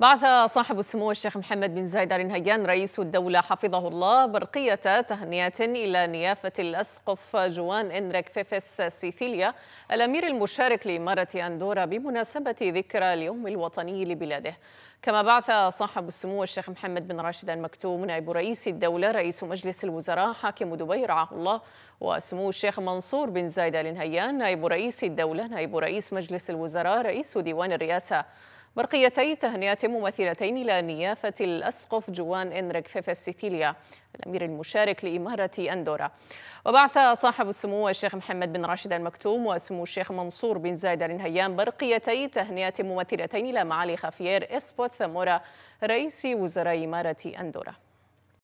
بعث صاحب السمو الشيخ محمد بن زايد آل نهيان رئيس الدولة حفظه الله برقية تهنئة إلى نيافة الأسقف جوان إنريك فيفيس سيثيليا الأمير المشارك لإمارة أندورا بمناسبة ذكرى اليوم الوطني لبلاده كما بعث صاحب السمو الشيخ محمد بن راشد آل مكتوم نائب رئيس الدولة رئيس مجلس الوزراء حاكم دبي رعاه الله وسمو الشيخ منصور بن زايد آل نهيان نائب رئيس الدولة نائب رئيس مجلس الوزراء رئيس ديوان الرئاسة برقيتي تهنئة ممثلتين لنيافة الأسقف جوان إنريك فيفا سيتيليا الأمير المشارك لإمارة أندورا وبعث صاحب السمو الشيخ محمد بن راشد المكتوم وسمو الشيخ منصور بن زايد النهيان برقيتي تهنئة ممثلتين لمعالي خافيير إسبوت ثمورا رئيس وزراء إمارة أندورا